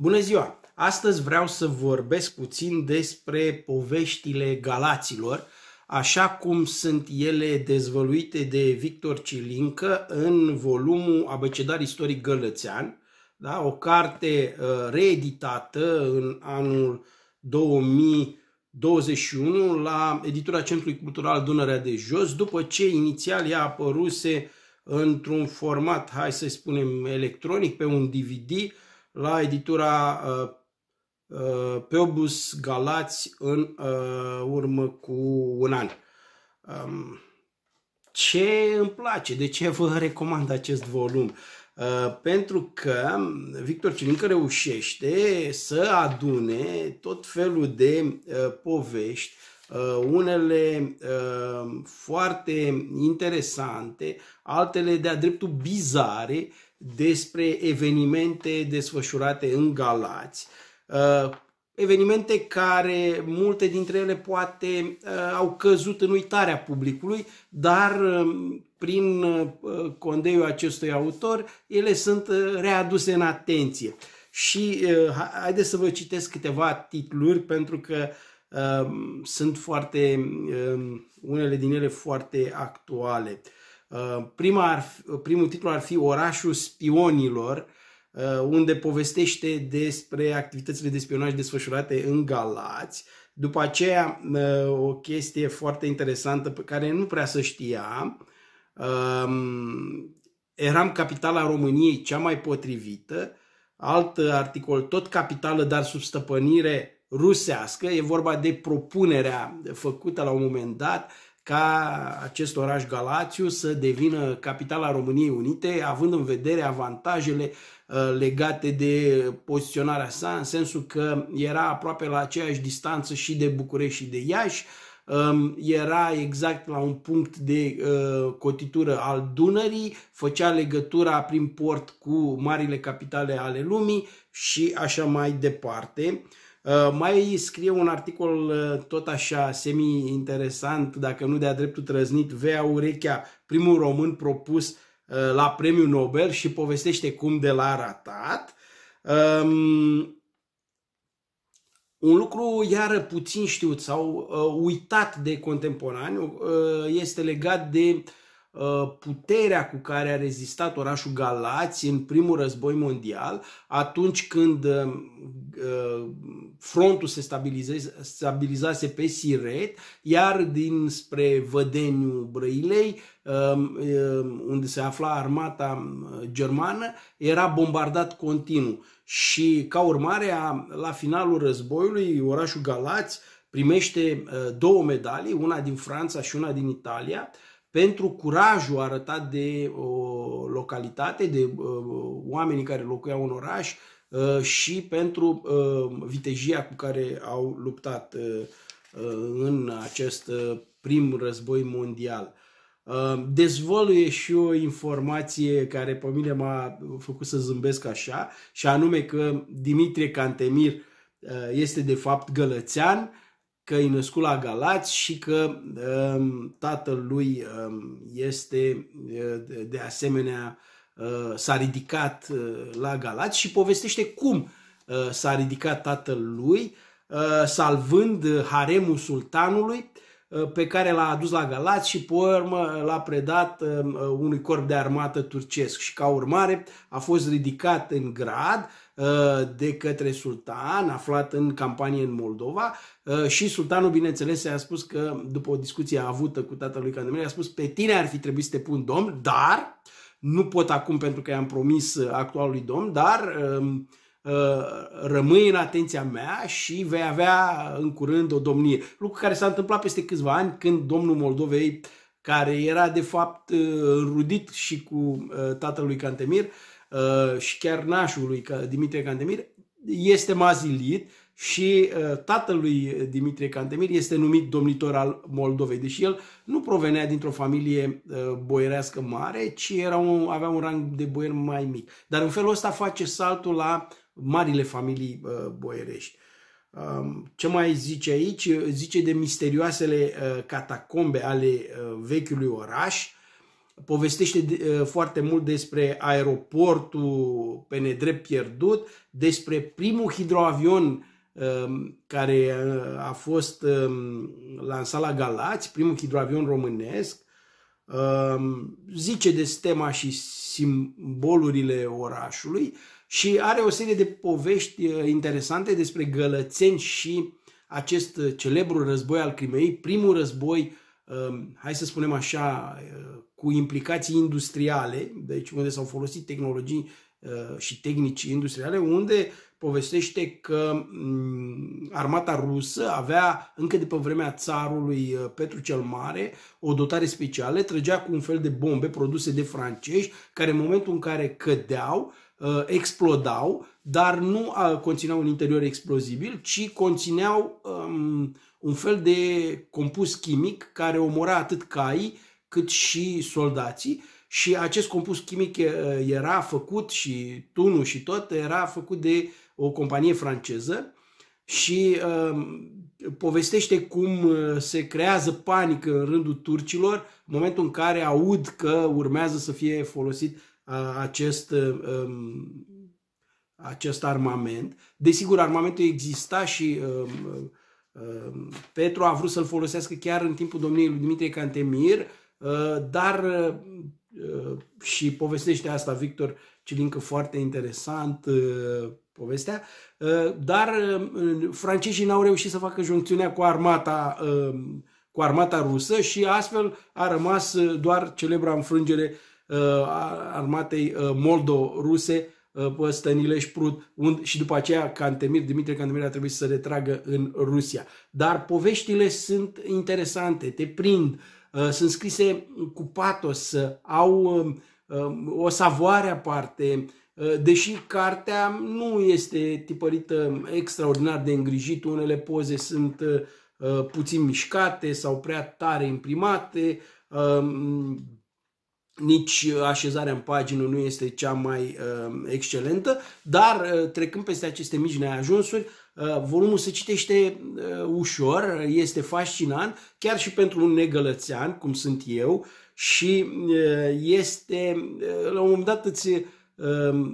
Bună ziua! Astăzi vreau să vorbesc puțin despre poveștile galaților, așa cum sunt ele dezvăluite de Victor Cilincă în volumul Abecedar Istoric Gălățean, da? o carte uh, reeditată în anul 2021 la editura Centrului Cultural Dunărea de Jos, după ce inițial ea apăruse într-un format, hai să spunem, electronic, pe un DVD, la editura uh, uh, Peobus Galați în uh, urmă cu un an. Um, ce îmi place? De ce vă recomand acest volum? Pentru că Victor Cilincă reușește să adune tot felul de povești unele foarte interesante, altele de-a dreptul bizare despre evenimente desfășurate în Galați, uh, evenimente care multe dintre ele poate uh, au căzut în uitarea publicului, dar uh, prin condeiul acestui autor ele sunt readuse în atenție. Și haideți să vă citesc câteva titluri pentru că sunt foarte, unele din ele foarte actuale. Uh, Uh, prima ar, uh, primul titlu ar fi Orașul spionilor, uh, unde povestește despre activitățile de spionaj desfășurate în Galați. După aceea, o chestie foarte interesantă pe care nu prea să știa, um, eram capitala României cea mai potrivită, alt articol, tot capitală, dar sub stăpânire rusească, e vorba de propunerea făcută la un moment dat ca acest oraș Galațiu să devină capitala României Unite, având în vedere avantajele uh, legate de poziționarea sa, în sensul că era aproape la aceeași distanță și de București și de Iași, um, era exact la un punct de uh, cotitură al Dunării, făcea legătura prin port cu marile capitale ale lumii și așa mai departe. Uh, mai scrie un articol uh, tot așa semi-interesant, dacă nu de-a dreptul trăznit, Vea Urechea, primul român propus uh, la premiul Nobel și povestește cum de l-a ratat. Um, un lucru iară puțin știut sau uh, uitat de contemporani uh, este legat de uh, Uh, puterea cu care a rezistat orașul Galați în primul război mondial, atunci când uh, uh, frontul se stabilizase pe Siret, iar dinspre Vădeniu Brăilei, um, um, unde se afla armata germană, era bombardat continuu. Și ca urmare, a, la finalul războiului, orașul Galați primește două medalii, una din Franța și una din Italia, pentru curajul arătat de o localitate, de uh, oamenii care locuiau în oraș uh, și pentru uh, vitejia cu care au luptat uh, uh, în acest prim război mondial. Dezvoluie și o informație care pe mine m-a făcut să zâmbesc așa, și anume că Dimitrie Cantemir este de fapt gălățean, că e născut la Galați și că um, tatăl lui um, este uh, de asemenea uh, s-a ridicat uh, la Galați și povestește cum uh, s-a ridicat tatăl lui uh, salvând haremul sultanului uh, pe care l-a adus la Galați și pe urmă l-a predat um, unui corp de armată turcesc și ca urmare a fost ridicat în grad Uh, de către sultan aflat în campanie în Moldova uh, și sultanul, bineînțeles, i-a spus că, după o discuție avută cu tatălui Candemir, i-a spus pe tine ar fi trebuit să te pun domn, dar nu pot acum pentru că i-am promis actualului domn, dar um, uh, rămâi în atenția mea și vei avea în curând o domnie. Lucru care s-a întâmplat peste câțiva ani când domnul Moldovei, care era de fapt rudit și cu tatălui Cantemir, Uh, și chiar nașului Dimitrie Cantemir este mazilit și uh, tatălui Dimitrie Cantemir este numit domnitor al Moldovei, deși el nu provenea dintr-o familie uh, boierească mare, ci era un, avea un rang de boier mai mic. Dar în felul ăsta face saltul la marile familii boierești. Um, ce mai zice aici? Zice de misterioasele catacombe ale vechiului oraș, povestește uh, foarte mult despre aeroportul pe nedrept pierdut, despre primul hidroavion um, care uh, a fost um, lansat la Galați, primul hidroavion românesc, um, zice de stema și simbolurile orașului și are o serie de povești uh, interesante despre gălățeni și acest celebru război al Crimeei, primul război uh, Ehm, hai să spunem așa, ehm, cu implicații industriale, deci unde s-au folosit tehnologii ehm, și tehnici industriale, unde povestește că mm, armata rusă avea încă de pe vremea țarului Petru cel Mare o dotare specială, trăgea cu un fel de bombe produse de francești, care în momentul în care cădeau, uh, explodau, dar nu uh, conțineau un interior explozibil, ci conțineau um, un fel de compus chimic care omora atât caii cât și soldații și acest compus chimic uh, era făcut și tunul și tot era făcut de o companie franceză și uh, povestește cum uh, se creează panică în rândul turcilor în momentul în care aud că urmează să fie folosit acest, um, acest armament. Desigur, armamentul exista și Petru a vrut să-l folosească chiar în timpul domniei lui Dimitrie Cantemir, dar și povestește asta Victor Cilincă foarte interesant povestea, dar francezii n-au reușit să facă juncțiunea cu armata cu armata rusă și astfel a rămas doar celebra înfrângere Uh, armatei uh, moldo-ruse pe uh, Stănile Prut și după aceea Cantemir, Dimitrie Cantemir a trebuit să se retragă în Rusia. Dar poveștile sunt interesante, te prind, sunt scrise cu patos, au o savoare aparte, deși cartea nu este tipărită extraordinar de îngrijit, unele poze sunt puțin mișcate sau prea tare imprimate, nici așezarea în pagină nu este cea mai uh, excelentă, dar uh, trecând peste aceste mici neajunsuri, uh, volumul se citește uh, ușor, este fascinant, chiar și pentru un negălățean, cum sunt eu, și uh, este, uh, la un moment dat îți uh,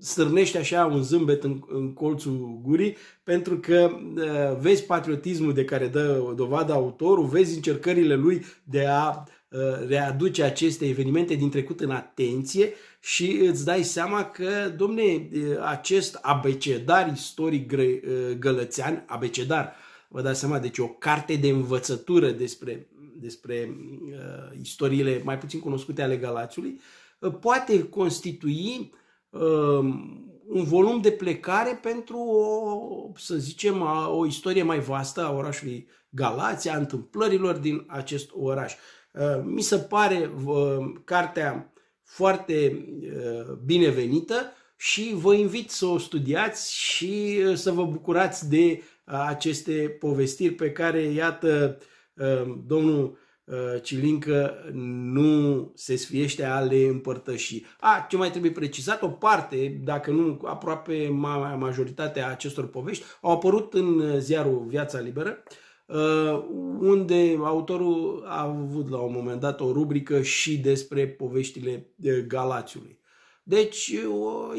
stârnește așa un zâmbet în, în colțul gurii, pentru că uh, vezi patriotismul de care dă dovadă autorul, vezi încercările lui de a uh, Uh, readuce aceste evenimente din trecut în atenție și îți dai seama că, domne, uh, acest abecedar istoric uh, gălățean, abecedar, vă dați seama, deci o carte de învățătură despre, despre uh, istoriile mai puțin cunoscute ale Galațiului, poate constitui uh, un volum de plecare pentru o, să zicem, o istorie mai vastă a orașului Galați, a întâmplărilor din acest oraș. Mi se pare cartea foarte binevenită și vă invit să o studiați și să vă bucurați de aceste povestiri pe care, iată, domnul Uh, Cilincă nu se sfiește a le împărtăși. A, ce mai trebuie precizat, o parte, dacă nu aproape majoritatea acestor povești, au apărut în uh, ziarul Viața Liberă, uh, unde autorul a avut la un moment dat o rubrică și despre poveștile Galațiului. Deci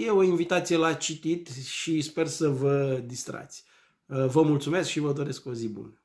e o invitație la citit și sper să vă distrați. Vă mulțumesc și vă doresc o zi bună!